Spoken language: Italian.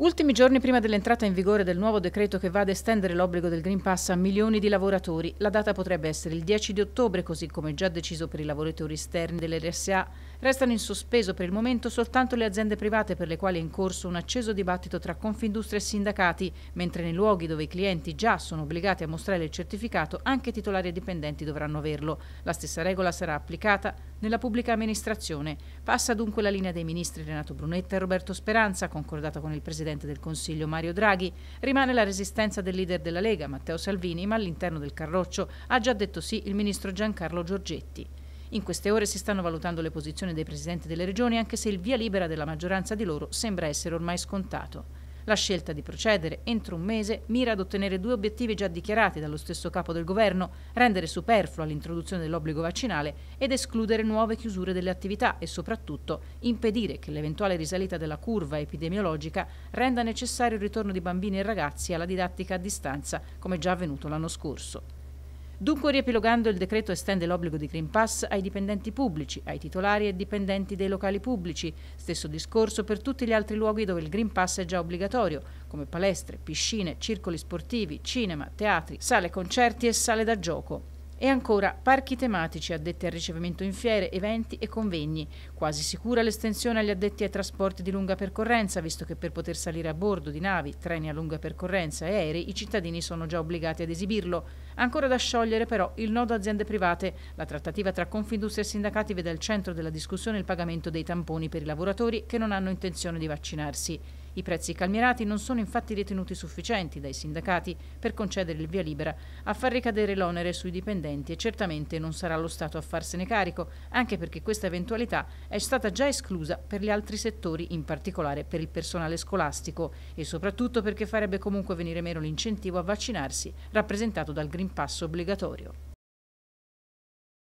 Ultimi giorni prima dell'entrata in vigore del nuovo decreto che va ad estendere l'obbligo del Green Pass a milioni di lavoratori, la data potrebbe essere il 10 di ottobre, così come già deciso per i lavoratori esterni dell'RSA. Restano in sospeso per il momento soltanto le aziende private per le quali è in corso un acceso dibattito tra Confindustria e sindacati, mentre nei luoghi dove i clienti già sono obbligati a mostrare il certificato, anche titolari e dipendenti dovranno averlo. La stessa regola sarà applicata nella pubblica amministrazione. Passa dunque la linea dei ministri Renato Brunetta e Roberto Speranza, concordata con il Presidente Presidente del Consiglio Mario Draghi. Rimane la resistenza del leader della Lega Matteo Salvini, ma all'interno del Carroccio ha già detto sì il ministro Giancarlo Giorgetti. In queste ore si stanno valutando le posizioni dei presidenti delle regioni, anche se il via libera della maggioranza di loro sembra essere ormai scontato. La scelta di procedere entro un mese mira ad ottenere due obiettivi già dichiarati dallo stesso capo del governo, rendere superflua l'introduzione dell'obbligo vaccinale ed escludere nuove chiusure delle attività e soprattutto impedire che l'eventuale risalita della curva epidemiologica renda necessario il ritorno di bambini e ragazzi alla didattica a distanza, come già avvenuto l'anno scorso. Dunque, riepilogando, il decreto estende l'obbligo di Green Pass ai dipendenti pubblici, ai titolari e dipendenti dei locali pubblici. Stesso discorso per tutti gli altri luoghi dove il Green Pass è già obbligatorio, come palestre, piscine, circoli sportivi, cinema, teatri, sale concerti e sale da gioco. E ancora parchi tematici addetti al ricevimento in fiere, eventi e convegni. Quasi sicura l'estensione agli addetti ai trasporti di lunga percorrenza, visto che per poter salire a bordo di navi, treni a lunga percorrenza e aerei i cittadini sono già obbligati ad esibirlo. Ancora da sciogliere però il nodo aziende private. La trattativa tra Confindustria e sindacati vede al centro della discussione il pagamento dei tamponi per i lavoratori che non hanno intenzione di vaccinarsi. I prezzi calmierati non sono infatti ritenuti sufficienti dai sindacati per concedere il via libera a far ricadere l'onere sui dipendenti e certamente non sarà lo Stato a farsene carico, anche perché questa eventualità è stata già esclusa per gli altri settori, in particolare per il personale scolastico e soprattutto perché farebbe comunque venire meno l'incentivo a vaccinarsi rappresentato dal Green Pass obbligatorio.